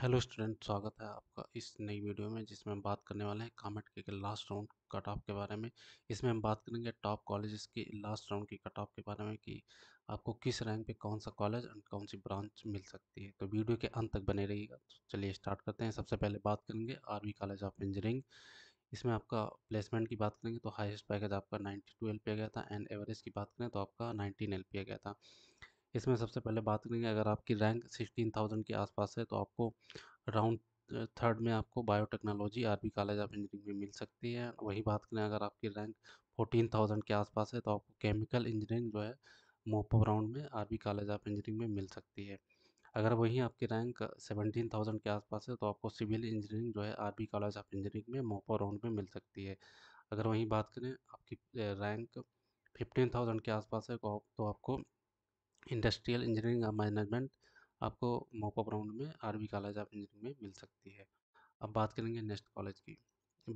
hello student स्वागत है आपका इस नई वीडियो में जिसमें हम बात करने वाले हैं कामेट के लास्ट राउंड कट ऑफ के बारे में इसमें हम बात करेंगे टॉप कॉलेजेस की लास्ट राउंड की कट ऑफ के बारे में कि आपको किस रैंक पे कौन सा कॉलेज और कौन सी ब्रांच मिल सकती है तो वीडियो के अंत तक बने रहिएगा तो चलिए स्टार्ट करते हैं सबसे पहले बात करेंगे आर कॉलेज ऑफ इंजीनियरिंग इसमें आपका प्लेसमेंट की बात करेंगे तो हाइस्ट पैकेज आपका नाइन्टी टू एल गया था एंड एवरेज की बात करें तो आपका नाइनटीन एल गया था इसमें सबसे पहले बात करेंगे अगर आपकी रैंक सिक्सटीन थाउजेंड के आसपास है तो आपको राउंड थर्ड में आपको biotechnology R V college of engineering में मिल सकती है वही बात करें अगर आपकी रैंक फोर्टीन थाउजेंड के आसपास है तो आपको केमिकल इंजीनियरिंग जो है मोपो राउंड में आरबी कॉलेज ऑफ इंजीनियरिंग में मिल सकती है अगर वहीं आपकी रैंक सेवनटीन थाउजेंड के आसपास है तो आपको सिविल इंजीनियरिंग जो है आरबी कॉलेज ऑफ इंजीनियरिंग में मोपो राउंड में मिल सकती है अगर वहीं बात करें आपकी रैंक फिफ्टीन थाउजेंड के आसपास है तो, तो आपको इंडस्ट्रियल इंजीनियरिंग और मैनेजमेंट आपको मोपा ग्राउंड में आरवी कॉलेज ऑफ इंजीनियरिंग में मिल सकती है अब बात करेंगे नेक्स्ट कॉलेज की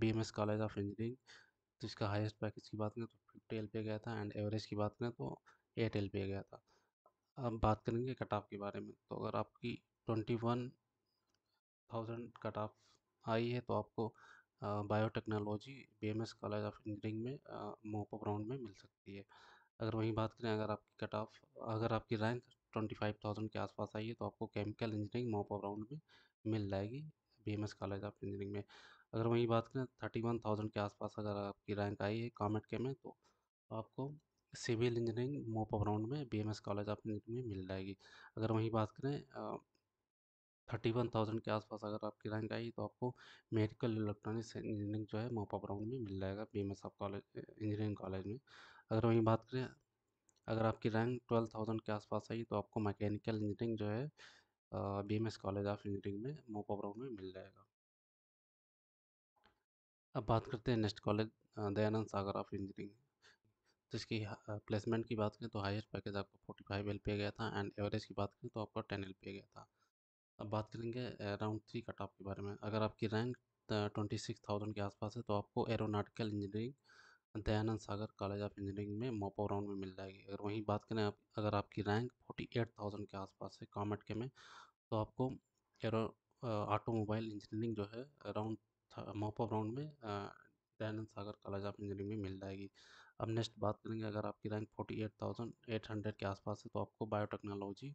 बीएमएस कॉलेज ऑफ इंजीनियरिंग तो इसका हाईएस्ट पैकेज की बात करें तो फिफ्टी एल पे गया था एंड एवरेज की बात करें तो एट एल पे गया था अब बात करेंगे कट ऑफ के बारे में तो अगर आपकी twenty one thousand cut off आई है तो आपको biotechnology B M S college of engineering में मोपो ग्राउंड में मिल सकती है अगर वहीं बात करें अगर आपकी कट ऑफ अगर आपकी रैंक ट्वेंटी फाइव थाउजेंड के आसपास आई है तो आपको केमिकल इंजीनियरिंग मोपा राउंड में मिल जाएगी B M S college of engineering में अगर वहीं बात करें थर्टी वन थाउजेंड के आसपास अगर आपकी रैंक आई है कॉमेट के में तो आपको सिविल इंजीनियरिंग मोप राउंड में B M S college of engineering में मिल जाएगी अगर वहीं बात करें थर्टी वन थाउजेंड के आसपास अगर आपकी रैंक आई तो आपको मेडिकल इलेक्ट्रॉनिक्स इंजीनियरिंग जो है मोपा राउंड में मिल जाएगा B M S of college engineering college में अगर वहीं बात करें अगर आपकी रैंक ट्वेल्व थाउजेंड के आसपास आई तो आपको मैकेनिकल इंजीनियरिंग जो है B M S college of engineering में मोपा में मिल जाएगा अब बात करते हैं next college Dayanand Sagar of engineering जिसकी तो प्लेसमेंट की बात करें तो हाईएस्ट पैकेज आपको फोर्टी फाइव एल पे गया था एंड एवरेज की बात करें तो आपका टेन एल पे गया था अब बात करेंगे राउंड थ्री कट ऑफ के बारे में अगर आपकी रैंक ट्वेंटी सिक्स थाउजेंड के आसपास है तो आपको aeronautical engineering Dayanand Sagar college of engineering में मोपो राउंड में मिल जाएगी अगर वहीं बात करें आप अगर आपकी रैंक फोर्टी एट थाउजेंड के आसपास है कॉमेट के में तो आपको एरो ऑटोमोबाइल इंजीनियरिंग जो है राउंड मोपो राउंड में Dayananda Sagar college of engineering में मिल जाएगी अब नेक्स्ट बात करेंगे अगर आपकी rank forty eight thousand eight hundred के आसपास है तो आपको बायोटेक्नोलॉजी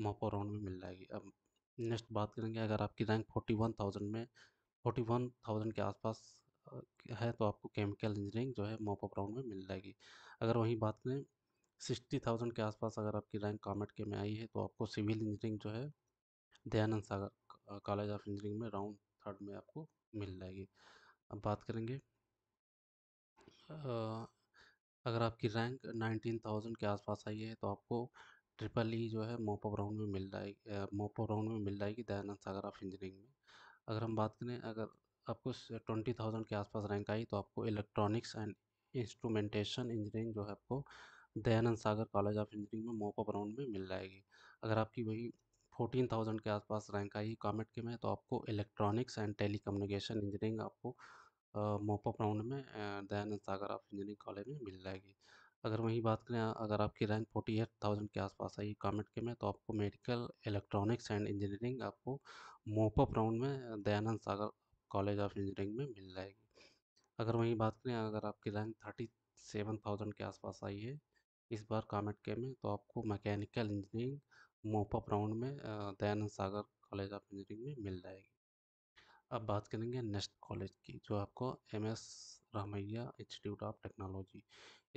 मोपो राउंड में मिल जाएगी अब नेक्स्ट बात करेंगे अगर आपकी रैंक फोर्टी वन थाउजेंड में फोर्टी वन थाउजेंड के आसपास है तो आपको केमिकल इंजीनियरिंग जो है मॉपअप राउंड में मिल जाएगी अगर वहीं बात करें सिक्सटी थाउजेंड के आसपास अगर आपकी रैंक कॉमेट के में आई है तो आपको सिविल इंजीनियरिंग जो है Dayananda Sagar college of engineering में राउंड थर्ड में आपको मिल जाएगी अब बात करेंगे अगर आपकी रैंक नाइनटीन थाउजेंड के आसपास आई है तो आपको ट्रिपल ई जो है मोपो राउंड में मिल जाएगी मोपो राउंड में मिल जाएगी दयानंद सागर ऑफ इंजीनियरिंग में अगर हम बात करें अगर आपको ट्वेंटी थाउजेंड के आसपास रैंक आई तो आपको इलेक्ट्रॉनिक्स एंड इंस्ट्रूमेंटेशन इंजीनियरिंग जो है आपको Dayananda Sagar college of engineering में मोकअप राउंड में मिल जाएगी अगर आपकी वही फोर्टीन थाउजेंड के आसपास रैंक आई कॉमेट के में तो आपको electronics and telecommunication engineering आपको मोपअप राउंड में Dayananda Sagar of engineering college में मिल जाएगी अगर वहीं बात करें अगर आपकी रैंक फोर्टी एट थाउजेंड के आसपास आई कॉमेट के में तो आपको मेडिकल इलेक्ट्रॉनिक्स एंड इंजीनियरिंग आपको मोपअप राउंड में Dayananda Sagar college of engineering में मिल जाएगी अगर वहीं बात करें अगर आपकी रैंक थर्टी सेवन थाउजेंड के आसपास आई है इस बार कामेट के में तो आपको मैकेनिकल इंजीनियरिंग मोपअप राउंड में Dayananda Sagar college of engineering में मिल जाएगी अब बात करेंगे नेक्स्ट कॉलेज की जो आपको M S Ramaiah institute of technology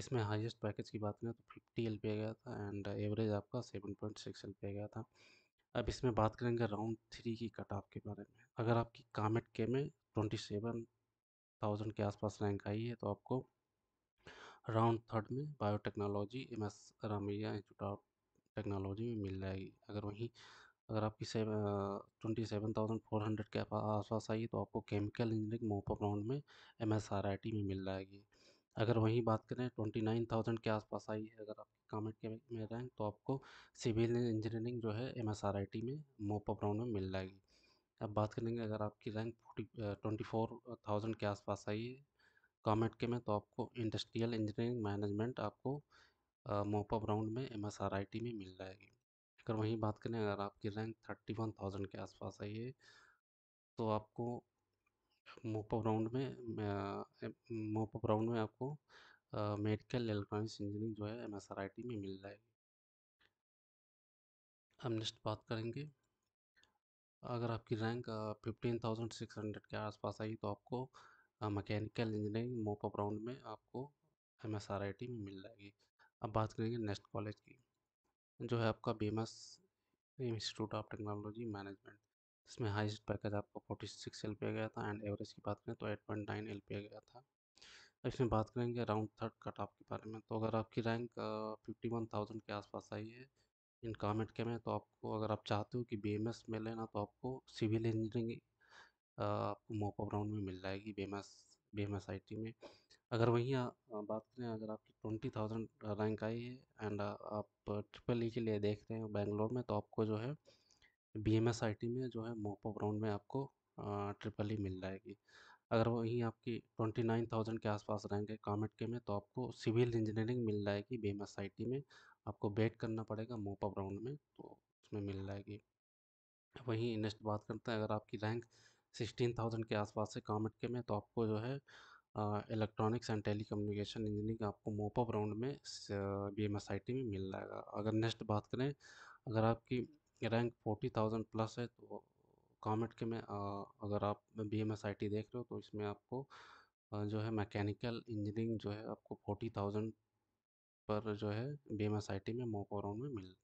इसमें हाईएस्ट पैकेज की बात करें तो फिफ्टी एल गया था एंड एवरेज आपका सेवन पॉइंट सिक्स एल गया था अब इसमें बात करेंगे राउंड थ्री की कट ऑफ के बारे में अगर आपकी कामेट के में ट्वेंटी सेवन थाउजेंड के आसपास रैंक आई है तो आपको राउंड थर्ड में biotechnology M S Ramaiah institute of technology में मिल जाएगी अगर वहीं अगर आपकी twenty seven thousand four hundred के आसपास आई तो आपको केमिकल इंजीनियरिंग मोपअप राउंड में M S R I T में मिल जाएगी अगर वहीं बात करें ट्वेंटी नाइन थाउजेंड के आसपास आई है अगर आप कॉमर्स के में रैंक तो आपको सिविल इंजीनियरिंग जो है M S R I T में मोपअप राउंड में मिल जाएगी अब बात करेंगे अगर आपकी rank forty twenty four thousand के आसपास आई है कॉमेट के में तो आपको इंडस्ट्रियल इंजीनियरिंग मैनेजमेंट आपको मोपअप राउंड में M S R I T में मिल जाएगी अगर वहीं बात करें अगर आपकी रैंक थर्टी वन थाउजेंड के आसपास आई है तो आपको मोप राउंड में मोप राउंड में आपको मेडिकल इलेक्ट्रॉनिक्स इंजीनियरिंग जो है M S R I T में मिल जाएगी हम नेक्स्ट बात करेंगे अगर आपकी rank fifteen thousand six hundred के आसपास आई तो आपको मैकेनिकल इंजीनियरिंग मोपअप राउंड में आपको M S R I T में मिल जाएगी अब बात करेंगे नेक्स्ट कॉलेज की जो है आपका BMS institute of technology management इसमें हाईस्ट पैकेज आपको फोर्टी सिक्स एल गया था एंड एवरेज की बात करें तो एट पॉइंट नाइन एल गया था इसमें बात करेंगे अराउंड थर्ड कट ऑफ के बारे में तो अगर आपकी रैंक फिफ्टी वन थाउजेंड के आसपास आई है इन कामेट के में तो आपको अगर आप चाहते हो कि बी एम एस में लेना तो आपको सिविल इंजीनियरिंग आपको मोपअप राउंड में मिल जाएगी B M S B M S I T में अगर वहीं बात करें अगर आपकी ट्वेंटी थाउजेंड रैंक आई है एंड आप ट्रिपल ई के लिए देख रहे हैं बेंगलोर में तो आपको जो है B M S I T में जो है मोपअप राउंड में आपको ट्रिपल ई मिल जाएगी अगर वहीं आपकी ट्वेंटी नाइन थाउजेंड के आसपास रैंक है कामेट के में तो आपको सिविल इंजीनियरिंग मिल जाएगी बीमा सोसाइटी में आपको बेट करना पड़ेगा मोपअप राउंड में तो उसमें मिल जाएगी वहीं नेक्स्ट बात करते हैं अगर आपकी रैंक सिक्सटीन थाउजेंड के आसपास है कामेट के में तो आपको जो है electronics and telecommunication engineering आपको मोपअप राउंड में B M S I T में मिल जाएगा अगर नेक्स्ट बात करें अगर आपकी रैंक फोर्टी थाउजेंड प्लस है तो कॉमेट के में अगर आप B M S I T देख रहे हो तो इसमें आपको जो है मैकेनिकल इंजीनियरिंग जो है आपको फोर्टी थाउजेंड पर जो है B M S I T में मोको राउंड में मिल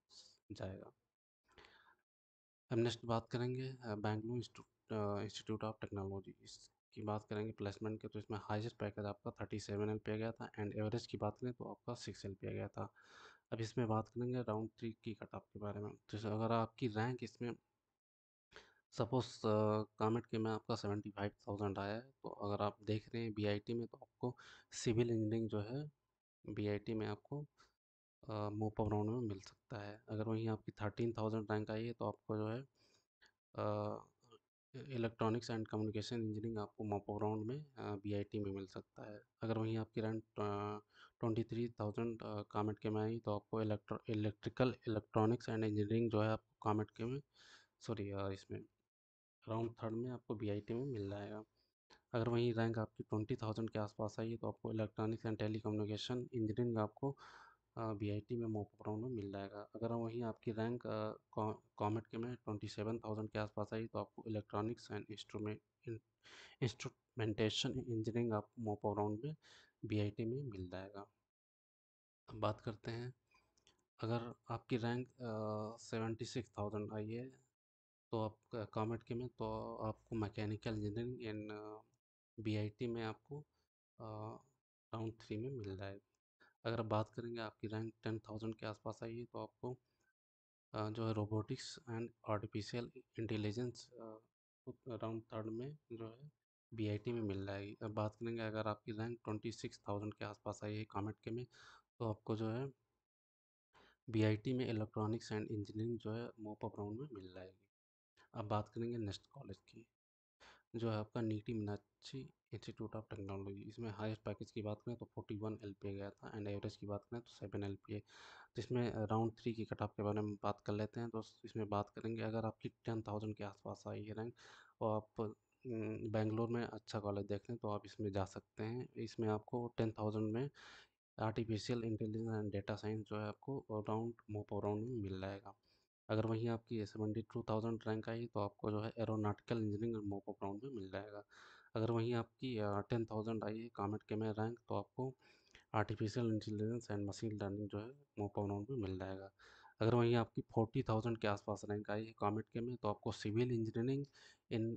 जाएगा हम नेक्स्ट बात करेंगे बैंगलोर इंस्टीट्यूट ऑफ टेक्नोलॉजी की बात करेंगे प्लेसमेंट के तो इसमें हाइस्ट पैकेज आपका थर्टी सेवन एल पे गया था एंड एवरेज की बात करें तो आपका सिक्स एल पे गया था अब इसमें बात करेंगे राउंड थ्री की कट ऑफ के बारे में तो अगर आपकी रैंक इसमें सपोज़ कामेट के में आपका सेवेंटी फाइव थाउजेंड आया है तो अगर आप देख रहे हैं बीआईटी में तो आपको सिविल इंजीनियरिंग जो है बीआईटी में आपको मोप राउंड में मिल सकता है अगर वहीं आपकी थर्टीन थाउजेंड रैंक आई है तो आपको जो है इलेक्ट्रॉनिक्स एंड कम्युनिकेशन इंजीनियरिंग आपको मोप राउंड में बीआईटी में मिल सकता है अगर वहीं आपकी rank twenty three thousand COMEDK के में आई तो आपको इलेक्ट्रिकल इलेक्ट्रॉनिक्स एंड इंजीनियरिंग जो है आपको कामेट के में सॉरी इसमें राउंड थर्ड में आपको बी में मिल जाएगा अगर वहीं रैंक आपकी ट्वेंटी थाउजेंड के आसपास आई है तो आपको electronics and telecommunication engineering आपको वी आई टी में मोप राउंड में मिल जाएगा अगर वहीं आपकी रैंक कॉमेट के में ट्वेंटी सेवन थाउजेंड के आसपास आई तो आपको electronics and instrument instrumentation engineering आपको मोप राउंड में वी आई टी में मिल जाएगा अब बात करते हैं अगर आपकी रैंक सेवेंटी सिक्स थाउजेंड आई है तो आप कॉमेट के में तो आपको मैकेनिकल इंजीनियरिंग एंड बीआईटी में आपको राउंड थ्री में मिल जाएगी अगर आप बात करेंगे आपकी रैंक टेन थाउजेंड के आसपास आई है तो आपको आ, जो है robotics and artificial intelligence round third में जो है बीआईटी में मिल जाएगी अब बात करेंगे अगर आपकी रैंक ट्वेंटी सिक्स थाउजेंड के आसपास आई है कॉमेट के में तो आपको जो है बीआईटी में इलेक्ट्रॉनिक्स एंड इंजीनियरिंग जो है मोपअप राउंड में मिल जाएगी अब बात करेंगे नेक्स्ट कॉलेज की जो है आपका Nitte Meenakshi institute of technology इसमें हाईएस्ट पैकेज की बात करें तो फोर्टी वन एल पी गया था एंड एवरेज की बात करें तो सेवन एल पी जिसमें राउंड थ्री की कट के बारे में बात कर लेते हैं तो इसमें बात करेंगे अगर आपकी टेन थाउजेंड के आसपास आई है रैंक और तो आप बेंगलोर में अच्छा कॉलेज देख लें तो आप इसमें जा सकते हैं इसमें आपको टेन थाउजेंड में artificial intelligence and data science जो है आपको राउंड मोप राउंड में मिल जाएगा अगर वहीं आपकी एस वन टू थाउजेंड रैंक आई तो आपको जो है एरोनाटिकल इंजीनियरिंग और मोको ग्राउंड में मिल जाएगा अगर वहीं आपकी टेन थाउजेंड आई है कामेट के में रैंक तो आपको artificial intelligence and machine learning जो है मोको ग्राउंड में मिल जाएगा अगर वहीं आपकी फोर्टी थाउजेंड के आसपास रैंक आई है कामेट के में तो आपको civil engineering in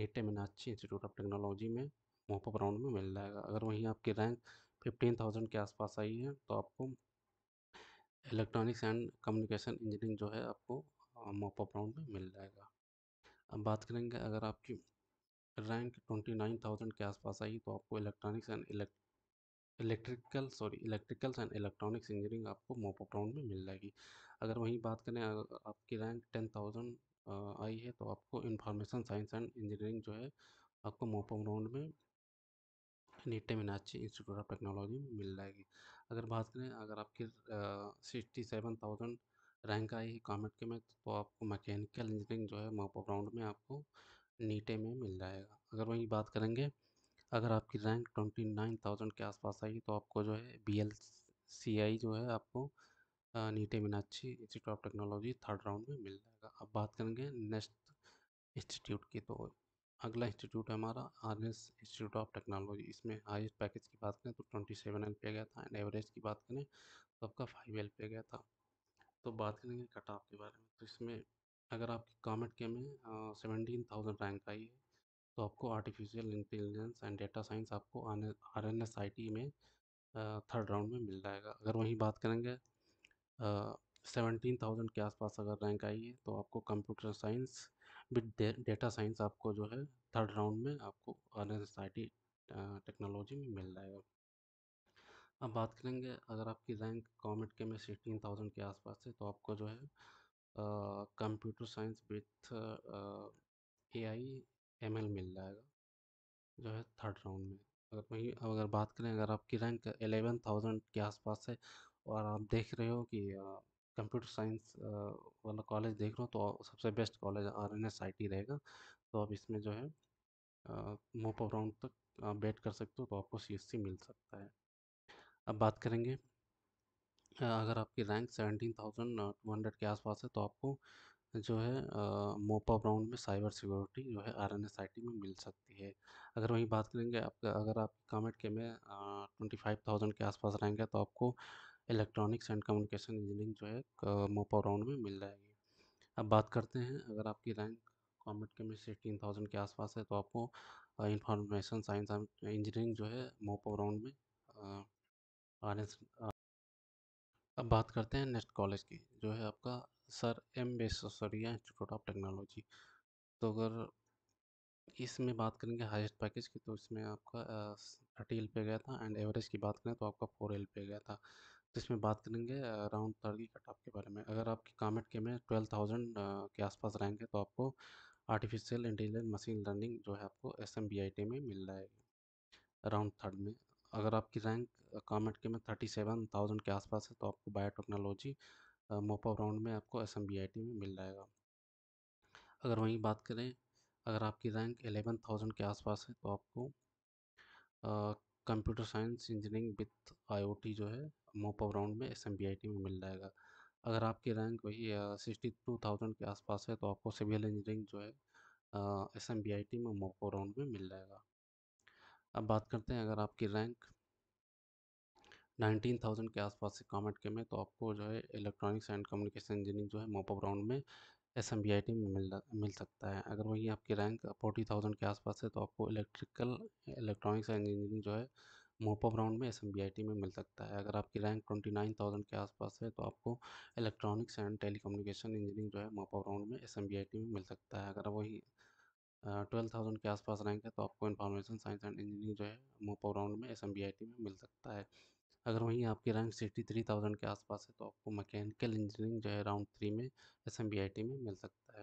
Nitte Meenakshi institute of technology में मोपा ग्राउंड में मिल जाएगा अगर वहीं आपकी रैंक फिफ्टीन थाउजेंड के आसपास आई है तो आपको इलेक्ट्रॉनिक्स एंड कम्युनिकेशन इंजीनियरिंग जो है आपको मोपअप राउंड में मिल जाएगा अब बात करेंगे अगर आपकी रैंक ट्वेंटी नाइन थाउजेंड के आसपास आई तो आपको electronics and electrical sorry electricals and electronics engineering आपको मोपअप राउंड में मिल जाएगी अगर वहीं बात करें अगर आपकी रैंक टेन थाउजेंड आई है तो आपको इंफॉर्मेशन साइंस एंड इंजीनियरिंग जो है आपको मोपअप राउंड में Nitte Meenakshi institute of technology में मिल जाएगी अगर बात करें अगर आपकी सिक्सटी सेवन थाउजेंड रैंक आई गवर्नमेंट के में तो आपको मैकेनिकल इंजीनियरिंग जो है मोपा राउंड में आपको नीटे में मिल जाएगा अगर वहीं बात करेंगे अगर आपकी रैंक ट्वेंटी नाइन थाउजेंड के आसपास आई तो आपको जो है बी एल सी आई जो है आपको Nitte Meenakshi institute of technology third round में मिल जाएगा अब बात करेंगे नेक्स्ट इंस्टीट्यूट की तो अगला इंस्टीट्यूट है हमारा R S institute of technology इसमें हाइस्ट पैकेज की बात करें तो ट्वेंटी सेवन एल पे गया था एंड एवरेज की बात करें तो आपका फाइव एल पे गया था तो बात करेंगे कट ऑफ के बारे में तो इसमें अगर आपकी कॉमेट के में सेवनटीन थाउजेंड रैंक आई है तो आपको artificial intelligence and data science आपको R N S I T में थर्ड राउंड में मिल जाएगा अगर वहीं बात करेंगे सेवनटीन थाउजेंड के आसपास अगर रैंक आई है तो आपको computer science with data science आपको जो है थर्ड राउंड में आपको अर्न सोसाइटी टेक्नोलॉजी में मिल जाएगा अब बात करेंगे अगर आपकी रैंक कॉमेट के में सिक्सटीन थाउजेंड के आसपास है तो आपको जो है computer science with A I M L मिल जाएगा जो है थर्ड राउंड में अगर वहीं अब अगर बात करें अगर आपकी रैंक एलेवन थाउजेंड के आसपास है और आप देख रहे हो कि कंप्यूटर साइंस वाला कॉलेज देख रहा हूँ तो सबसे best college R N S I T रहेगा तो आप इसमें जो है मोप राउंड तक आप बैट कर सकते हो तो आपको सी एस सी मिल सकता है अब बात करेंगे अगर आपकी rank seventeen thousand two hundred के आसपास है तो आपको जो है मोपा ग्राउंड में साइबर सिक्योरिटी जो है R N S I T में मिल सकती है अगर वहीं बात करेंगे आपका अगर आप कामेट के में ट्वेंटी फाइव थाउजेंड के आसपास रहेंगे तो आपको इलेक्ट्रॉनिक्स एंड कम्युनिकेशन इंजीनियरिंग जो है मोपा राउंड में मिल जाएगी अब बात करते हैं अगर आपकी रैंक कॉमेट के में सिक्सटीन थाउजेंड के आसपास है तो आपको इंफॉर्मेशन साइंस एंड इंजीनियरिंग जो है मोपा राउंड में आने अब बात करते हैं नेक्स्ट कॉलेज की जो है आपका sir M Visvesvaraya institute of technology तो अगर इसमें बात करेंगे हाईएस्ट पैकेज की तो इसमें आपका थर्टी एल पे गया था एंड एवरेज की बात करें तो आपका फोर एल पे गया था जिसमें तो बात करेंगे अराउंड थर्टी कट ऑफ के बारे में अगर आपकी कामेट के में ट्वेल्व थाउजेंड के आसपास रैंक है तो आपको आर्टिफिशियल इंटेलिजेंस मशीन लर्निंग जो है आपको S M B I T में मिल जाएगा अराउंड थर्ड में अगर आपकी रैंक कामेट के में थर्टी सेवन थाउजेंड के आसपास है तो आपको बायोटेक्नोलॉजी मोपा राउंड में आपको S M B I T में मिल जाएगा अगर वहीं बात करें अगर आपकी रैंक एलेवन थाउजेंड के आसपास है तो आपको computer science engineering with IoT जो है मोपा राउंड में एस में मिल जाएगा अगर आपकी रैंक वही सिक्सटी टू थाउजेंड के आसपास है तो आपको सिविल इंजीनियरिंग जो है S M B I T में मोपा राउंड में मिल जाएगा अब बात करते हैं अगर आपकी रैंक नाइनटीन थाउजेंड के आसपास से कॉमेंट के में तो आपको जो है इलेक्ट्रॉनिक्स एंड कम्युनिकेशन इंजीनियरिंग जो है मोपो राउंड में S M B I T में मिल मिल सकता है अगर वही आपकी रैंक फोर्टी थाउजेंड के आसपास है तो आपको इलेक्ट्रिकल इलेक्ट्रॉनिक्स एंड इंजीनियरिंग जो है मोपअप राउंड में एस में मिल सकता है अगर आपकी रैंक ट्वेंटी नाइन थाउजेंड के आसपास है तो आपको इलेक्ट्रॉनिक्स एंड टेलीकम्युनिकेशन इंजीनियरिंग जो है मोपअप राउंड में एस में मिल सकता है अगर वही ट्वेल्व थाउजेंड के आसपास रैंक है तो आपको इन्फॉर्मेशन साइंस एंड इंजीनियरिंग जो है मोपअप राउंड में एस में मिल सकता है अगर वहीं आपकी रैंक सिक्सटी थ्री थाउजेंड के आसपास है तो आपको मैकेनिकल इंजीनियरिंग जो है राउंड थ्री में एस में मिल सकता है